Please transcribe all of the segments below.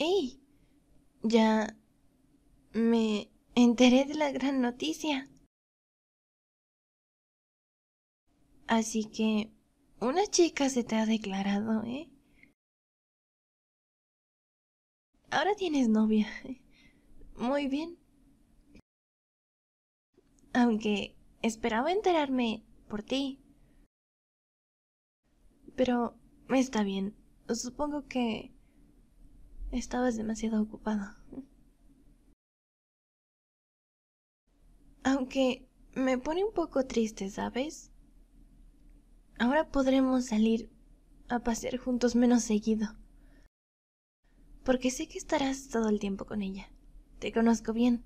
Ey, Ya me enteré de la gran noticia. Así que una chica se te ha declarado, ¿eh? Ahora tienes novia. Muy bien. Aunque esperaba enterarme por ti. Pero está bien. Supongo que Estabas demasiado ocupado. Aunque me pone un poco triste, ¿sabes? Ahora podremos salir a pasear juntos menos seguido. Porque sé que estarás todo el tiempo con ella. Te conozco bien.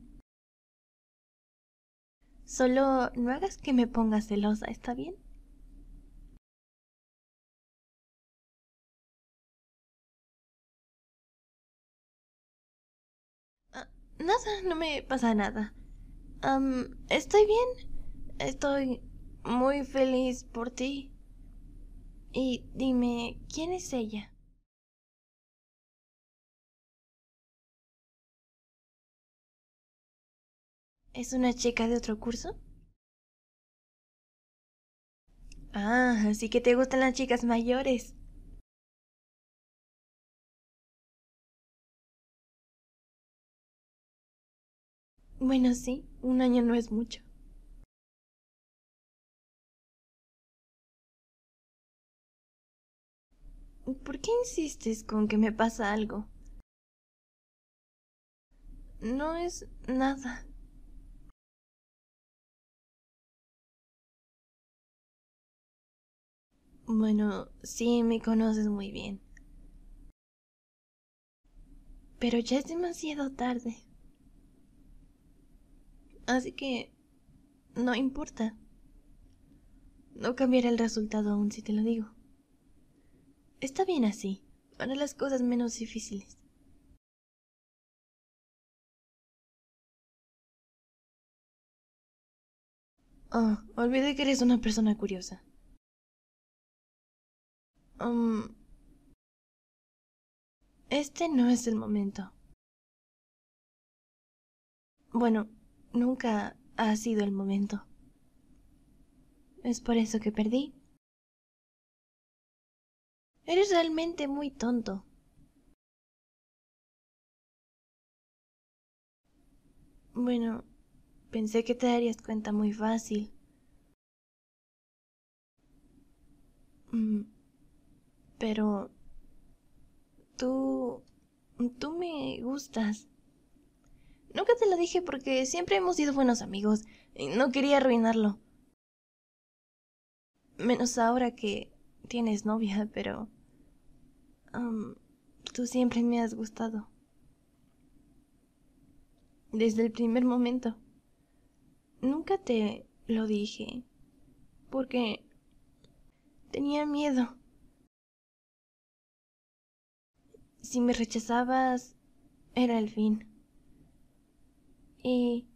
Solo no hagas que me ponga celosa, ¿está bien? Nada, no me pasa nada. estoy bien. Estoy muy feliz por ti. Y dime, ¿quién es ella? ¿Es una chica de otro curso? Ah, así que te gustan las chicas mayores. Bueno, sí, un año no es mucho. ¿Por qué insistes con que me pasa algo? No es nada. Bueno, sí, me conoces muy bien. Pero ya es demasiado tarde. Así que... No importa. No cambiará el resultado aún si te lo digo. Está bien así, para las cosas menos difíciles. Oh, olvidé que eres una persona curiosa. Um, este no es el momento. Bueno, Nunca ha sido el momento. Es por eso que perdí. Eres realmente muy tonto. Bueno, pensé que te darías cuenta muy fácil. Mm, pero... Tú... Tú me gustas. Nunca te lo dije porque siempre hemos sido buenos amigos. Y no quería arruinarlo. Menos ahora que tienes novia, pero... tú siempre me has gustado. Desde el primer momento. Nunca te lo dije. Porque... Tenía miedo. Si me rechazabas, era el fin y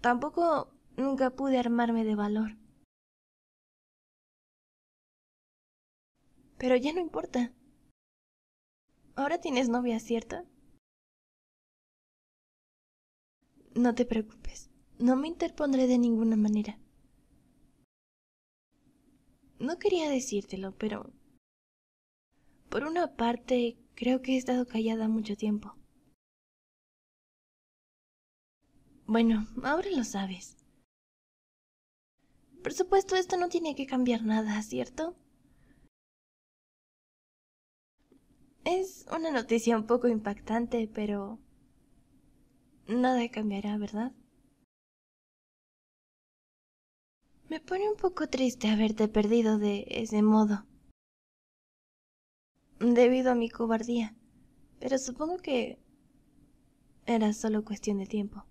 tampoco nunca pude armarme de valor. Pero ya no importa. Ahora tienes novia, ¿cierto? No te preocupes, no me interpondré de ninguna manera. No quería decírtelo, pero... Por una parte, creo que he estado callada mucho tiempo. Bueno, ahora lo sabes. Por supuesto, esto no tiene que cambiar nada, ¿cierto? Es una noticia un poco impactante, pero... Nada cambiará, ¿verdad? Me pone un poco triste haberte perdido de ese modo. Debido a mi cobardía. Pero supongo que... Era solo cuestión de tiempo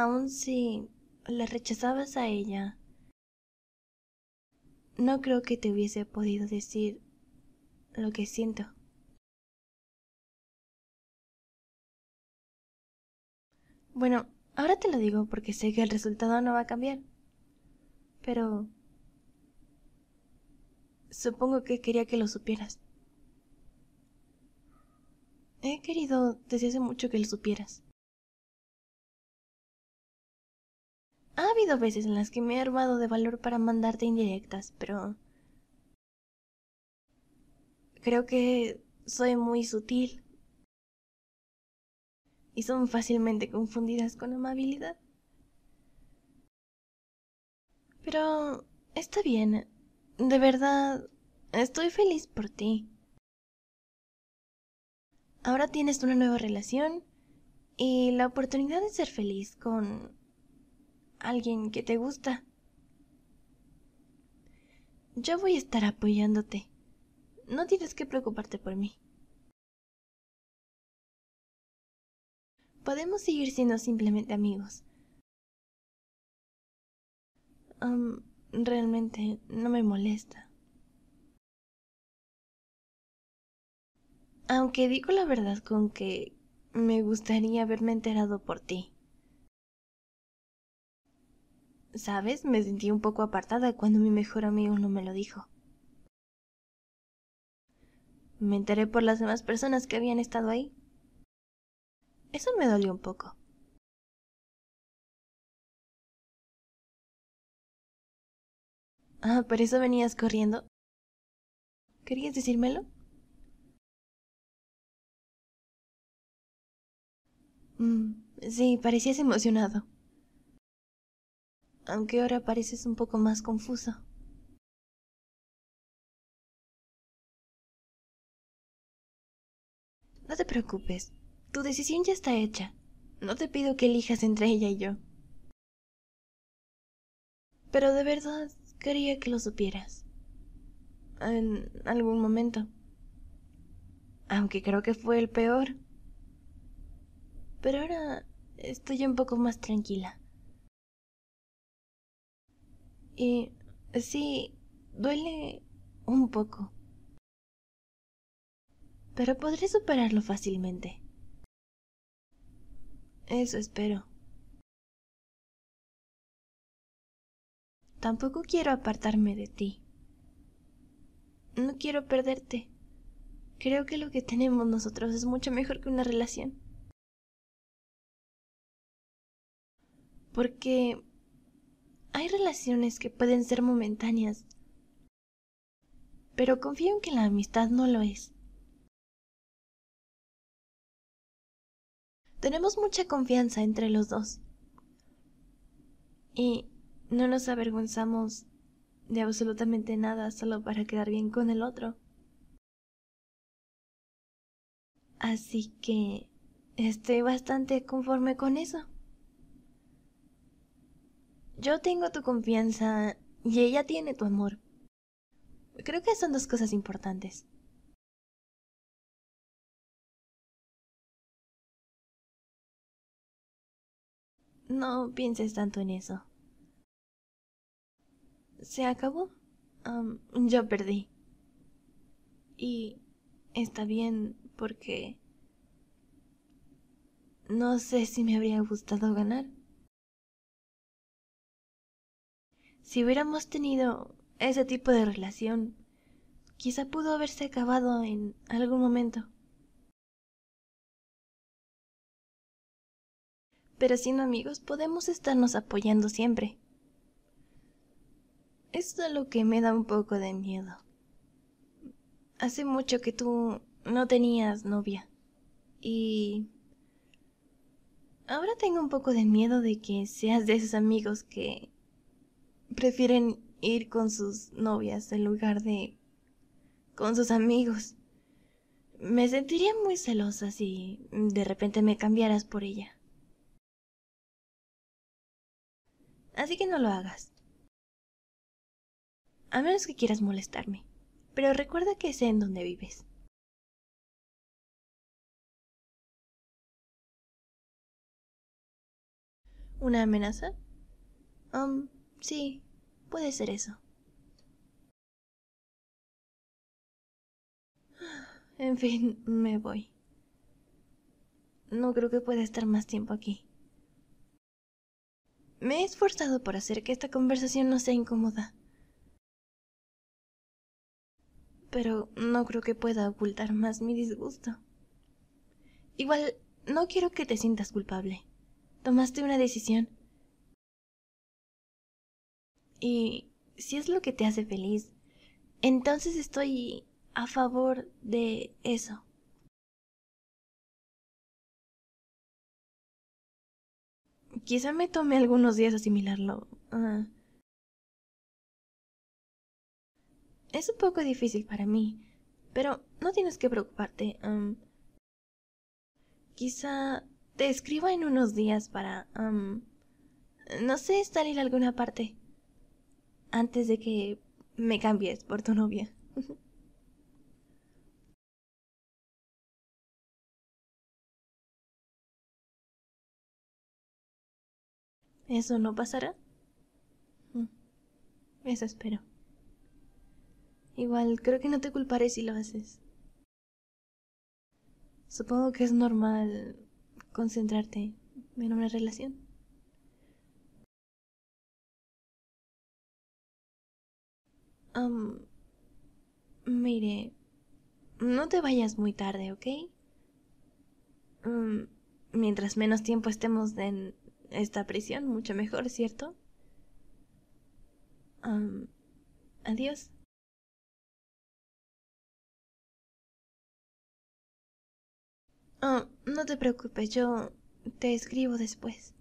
aun si la rechazabas a ella, no creo que te hubiese podido decir lo que siento. Bueno, ahora te lo digo porque sé que el resultado no va a cambiar. Pero... Supongo que quería que lo supieras. He querido desde hace mucho que lo supieras. Ha habido veces en las que me he armado de valor para mandarte indirectas, pero... Creo que soy muy sutil. Y son fácilmente confundidas con amabilidad. Pero está bien. De verdad, estoy feliz por ti. Ahora tienes una nueva relación y la oportunidad de ser feliz con alguien que te gusta. Yo voy a estar apoyándote. No tienes que preocuparte por mí. Podemos seguir siendo simplemente amigos. realmente no me molesta. Aunque digo la verdad con que me gustaría haberme enterado por ti. ¿Sabes? Me sentí un poco apartada cuando mi mejor amigo no me lo dijo. Me enteré por las demás personas que habían estado ahí. Eso me dolió un poco. Ah, ¿por eso venías corriendo? ¿Querías decírmelo? Mm, sí, parecías emocionado aunque ahora pareces un poco más confuso. No te preocupes, tu decisión ya está hecha. No te pido que elijas entre ella y yo. Pero de verdad quería que lo supieras. En algún momento. Aunque creo que fue el peor. Pero ahora estoy un poco más tranquila. Y sí, duele un poco. Pero podré superarlo fácilmente. Eso espero. Tampoco quiero apartarme de ti. No quiero perderte. Creo que lo que tenemos nosotros es mucho mejor que una relación. Porque hay relaciones que pueden ser momentáneas, pero confío en que la amistad no lo es. Tenemos mucha confianza entre los dos y no nos avergonzamos de absolutamente nada solo para quedar bien con el otro. Así que estoy bastante conforme con eso. Yo tengo tu confianza y ella tiene tu amor. Creo que son dos cosas importantes. No pienses tanto en eso. ¿Se acabó? yo perdí. Y está bien porque... No sé si me habría gustado ganar. Si hubiéramos tenido ese tipo de relación, quizá pudo haberse acabado en algún momento. Pero siendo amigos podemos estarnos apoyando siempre. Esto es lo que me da un poco de miedo. Hace mucho que tú no tenías novia. Y... Ahora tengo un poco de miedo de que seas de esos amigos que prefieren ir con sus novias en lugar de con sus amigos. Me sentiría muy celosa si de repente me cambiaras por ella. Así que no lo hagas. A menos que quieras molestarme. Pero recuerda que sé en dónde vives. ¿Una amenaza? Um, Sí, puede ser eso. En fin, me voy. No creo que pueda estar más tiempo aquí. Me he esforzado por hacer que esta conversación no sea incómoda. Pero no creo que pueda ocultar más mi disgusto. Igual, no quiero que te sientas culpable. Tomaste una decisión y si es lo que te hace feliz, entonces estoy a favor de eso. Quizá me tome algunos días asimilarlo. Ah. Es un poco difícil para mí, pero no tienes que preocuparte. quizá te escriba en unos días para... no sé, salir a alguna parte antes de que me cambies por tu novia. ¿Eso no pasará? Mm, eso espero. Igual, creo que no te culparé si lo haces. Supongo que es normal concentrarte en una relación. mire, no te vayas muy tarde, ¿ok? Mm, mientras menos tiempo estemos en esta prisión, mucho mejor, ¿cierto? adiós. Ah, no te preocupes, yo te escribo después.